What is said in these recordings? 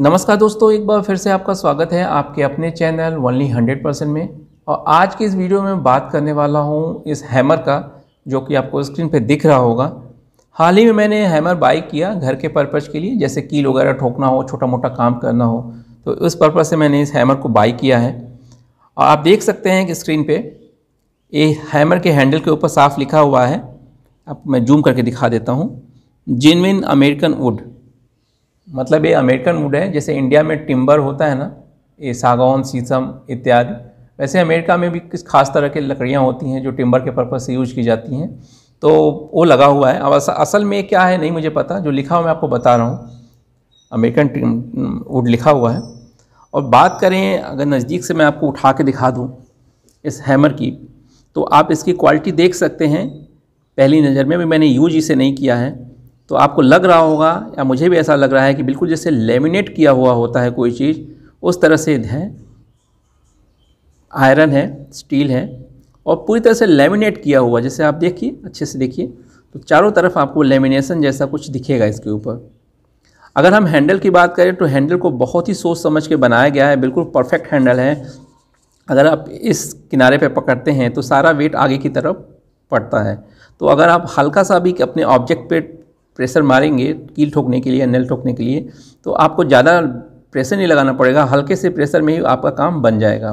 नमस्कार दोस्तों एक बार फिर से आपका स्वागत है आपके अपने चैनल वनली हंड्रेड परसेंट में और आज की इस वीडियो में बात करने वाला हूँ इस हैमर का जो कि आपको स्क्रीन पे दिख रहा होगा हाल ही में मैंने हैमर बाई किया घर के पर्पज़ के लिए जैसे कील वगैरह ठोकना हो छोटा मोटा काम करना हो तो उस पर्पज़ से मैंने इस हैमर को बाई किया है और आप देख सकते हैं कि स्क्रीन पर ये हैमर के हैंडल के ऊपर साफ लिखा हुआ है अब मैं जूम करके दिखा देता हूँ जिनविन अमेरिकन वुड मतलब ये अमेरिकन वुड है जैसे इंडिया में टिम्बर होता है ना ये सागौन सीसम इत्यादि वैसे अमेरिका में भी किस खास तरह की लकड़ियाँ होती हैं जो टिम्बर के पर्पज़ से यूज की जाती हैं तो वो लगा हुआ है अब असल में क्या है नहीं मुझे पता जो लिखा हुआ मैं आपको बता रहा हूँ अमेरिकन वुड लिखा हुआ है और बात करें अगर नज़दीक से मैं आपको उठा के दिखा दूँ इस हैमर की तो आप इसकी क्वालिटी देख सकते हैं पहली नज़र में भी मैंने यूज इसे नहीं किया है तो आपको लग रहा होगा या मुझे भी ऐसा लग रहा है कि बिल्कुल जैसे लेमिनेट किया हुआ होता है कोई चीज़ उस तरह से है आयरन है स्टील है और पूरी तरह से लेमिनेट किया हुआ जैसे आप देखिए अच्छे से देखिए तो चारों तरफ आपको लेमिनेशन जैसा कुछ दिखेगा इसके ऊपर अगर हम हैंडल की बात करें तो हैंडल को बहुत ही सोच समझ के बनाया गया है बिल्कुल परफेक्ट हैंडल है अगर आप इस किनारे पर पकड़ते हैं तो सारा वेट आगे की तरफ पड़ता है तो अगर आप हल्का सा भी अपने ऑब्जेक्ट पर प्रेशर मारेंगे कील ठोकने के लिए नल ठोकने के लिए तो आपको ज़्यादा प्रेशर नहीं लगाना पड़ेगा हल्के से प्रेशर में ही आपका काम बन जाएगा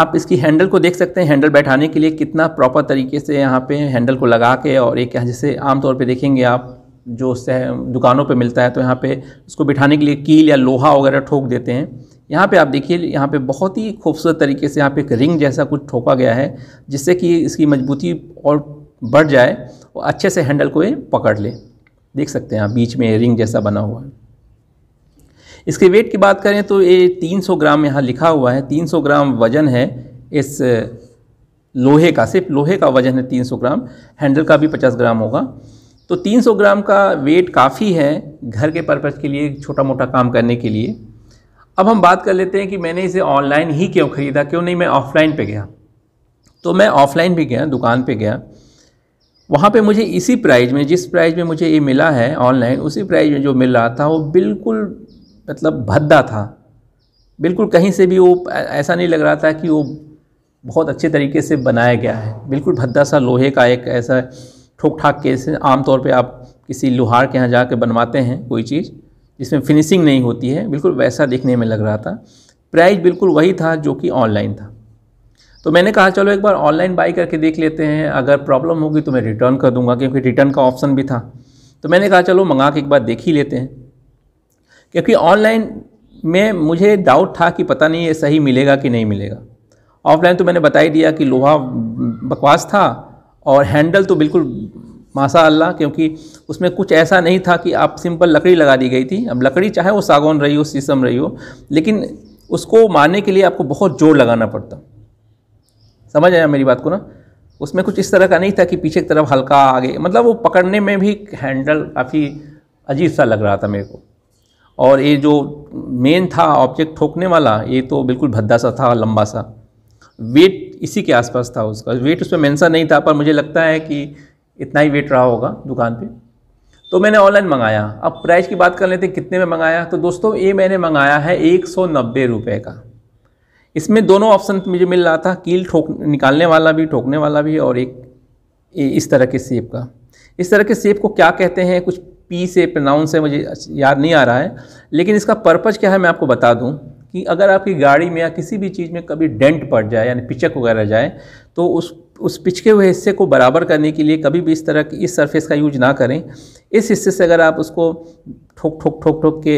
आप इसकी हैंडल को देख सकते हैं हैंडल बैठाने के लिए कितना प्रॉपर तरीके से यहाँ पे हैंडल को लगा के और एक जैसे आमतौर पे देखेंगे आप जो सह दुकानों पे मिलता है तो यहाँ पे उसको बिठाने के लिए कील या लोहा वगैरह ठोक देते हैं यहाँ पे आप देखिए यहाँ पे बहुत ही खूबसूरत तरीके से यहाँ पे एक रिंग जैसा कुछ ठोका गया है जिससे कि इसकी मजबूती और बढ़ जाए और अच्छे से हैंडल को ये पकड़ ले देख सकते हैं आप बीच में रिंग जैसा बना हुआ है इसके वेट की बात करें तो ये 300 ग्राम यहाँ लिखा हुआ है 300 ग्राम वजन है इस लोहे का सिर्फ लोहे का वजन है 300 ग्राम हैंडल का भी 50 ग्राम होगा तो 300 ग्राम का वेट काफ़ी है घर के पर्पज़ के लिए छोटा मोटा काम करने के लिए अब हम बात कर लेते हैं कि मैंने इसे ऑनलाइन ही क्यों ख़रीदा क्यों नहीं मैं ऑफ़लाइन पर गया तो मैं ऑफ़लाइन भी गया दुकान पर गया वहाँ पे मुझे इसी प्राइज़ में जिस प्राइज़ में मुझे ये मिला है ऑनलाइन उसी प्राइज़ में जो मिल रहा था वो बिल्कुल मतलब भद्दा था बिल्कुल कहीं से भी वो ऐसा नहीं लग रहा था कि वो बहुत अच्छे तरीके से बनाया गया है बिल्कुल भद्दा सा लोहे का एक ऐसा ठोक ठाक केस आमतौर पर आप किसी लोहार के यहाँ जा कर बनवाते हैं कोई चीज़ जिसमें फिनिशिंग नहीं होती है बिल्कुल वैसा देखने में लग रहा था प्राइस बिल्कुल वही था जो कि ऑनलाइन था तो मैंने कहा चलो एक बार ऑनलाइन बाई करके देख लेते हैं अगर प्रॉब्लम होगी तो मैं रिटर्न कर दूंगा क्योंकि रिटर्न का ऑप्शन भी था तो मैंने कहा चलो मंगा के एक बार देख ही लेते हैं क्योंकि ऑनलाइन में मुझे डाउट था कि पता नहीं ये सही मिलेगा कि नहीं मिलेगा ऑफलाइन तो मैंने बता ही दिया कि लोहा बकवास था और हैंडल तो बिल्कुल माशा अल्लाह क्योंकि उसमें कुछ ऐसा नहीं था कि आप सिंपल लकड़ी लगा दी गई थी अब लकड़ी चाहे वो सागौन रही हो शीशम रही हो लेकिन उसको मारने के लिए आपको बहुत जोर लगाना पड़ता समझ आया मेरी बात को ना उसमें कुछ इस तरह का नहीं था कि पीछे की तरफ हल्का आगे मतलब वो पकड़ने में भी हैंडल काफ़ी अजीब सा लग रहा था मेरे को और ये जो मेन था ऑब्जेक्ट ठोकने वाला ये तो बिल्कुल भद्दा सा था लंबा सा वेट इसी के आसपास था उसका वेट उसमें मेंशन नहीं था पर मुझे लगता है कि इतना ही वेट रहा होगा दुकान पे तो मैंने ऑनलाइन मंगाया अब प्राइस की बात कर लेते कितने में मंगाया तो दोस्तों ये मैंने मंगाया है एक सौ नब्बे रुपये का इसमें दोनों ऑप्शन मुझे मिल रहा था कील ठोक निकालने वाला भी ठोकने वाला भी और एक इस तरह के सेब का इस तरह के सेब को क्या कहते हैं कुछ पी से प्रनाउंस है मुझे याद नहीं आ रहा है लेकिन इसका पर्पज़ क्या है मैं आपको बता दूं कि अगर आपकी गाड़ी में या किसी भी चीज़ में कभी डेंट पड़ जाए यानी पिचक वगैरह जाए तो उस उस पिचके हुए हिस्से को बराबर करने के लिए कभी भी इस तरह की इस सरफेस का यूज ना करें इस हिस्से से अगर आप उसको ठोक ठोक ठोक ठोक के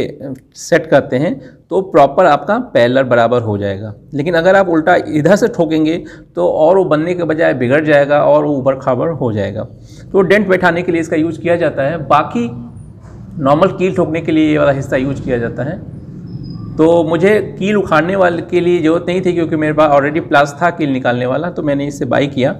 सेट करते हैं तो प्रॉपर आपका पैलर बराबर हो जाएगा लेकिन अगर आप उल्टा इधर से ठोकेंगे तो और वो बनने के बजाय बिगड़ जाएगा और वो उबर खाबर हो जाएगा तो डेंट बैठाने के लिए इसका यूज किया जाता है बाकी नॉर्मल कील ठोकने के लिए ये वाला हिस्सा यूज किया जाता है तो मुझे कील उखाड़ने वाले के लिए ज़रूरत नहीं थी क्योंकि मेरे पास ऑलरेडी प्लास था कील निकालने वाला तो मैंने इसे बाई किया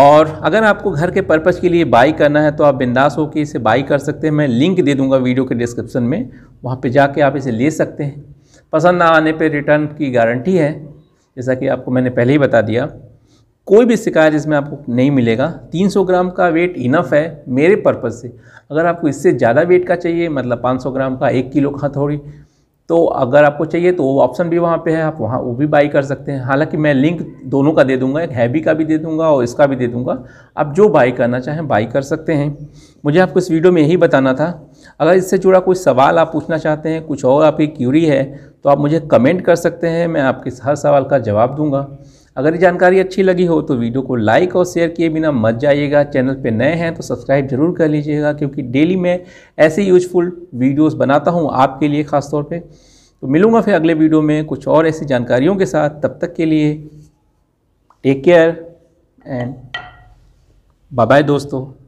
और अगर आपको घर के पर्पज़ के लिए बाई करना है तो आप बिंदास होकर इसे बाई कर सकते हैं मैं लिंक दे दूंगा वीडियो के डिस्क्रिप्शन में वहाँ पे जाके आप इसे ले सकते हैं पसंद ना आने पे रिटर्न की गारंटी है जैसा कि आपको मैंने पहले ही बता दिया कोई भी शिकायत इसमें आपको नहीं मिलेगा 300 ग्राम का वेट इनफ है मेरे पर्पज़ से अगर आपको इससे ज़्यादा वेट का चाहिए मतलब 500 ग्राम का एक किलो का थोड़ी तो अगर आपको चाहिए तो वो ऑप्शन भी वहाँ पे है आप वहाँ वो भी बाई कर सकते हैं हालांकि मैं लिंक दोनों का दे दूंगा एक हैवी का भी दे दूंगा और इसका भी दे दूंगा आप जो बाई करना चाहें बाई कर सकते हैं मुझे आपको इस वीडियो में यही बताना था अगर इससे जुड़ा कोई सवाल आप पूछना चाहते हैं कुछ और आपकी क्यूरी है तो आप मुझे कमेंट कर सकते हैं मैं आपके हर सवाल का जवाब दूँगा अगर ये जानकारी अच्छी लगी हो तो वीडियो को लाइक और शेयर किए बिना मत जाइएगा चैनल पे नए हैं तो सब्सक्राइब जरूर कर लीजिएगा क्योंकि डेली मैं ऐसे यूजफुल वीडियोस बनाता हूँ आपके लिए ख़ास तौर पे तो मिलूँगा फिर अगले वीडियो में कुछ और ऐसी जानकारियों के साथ तब तक के लिए take care and bye bye दोस्तों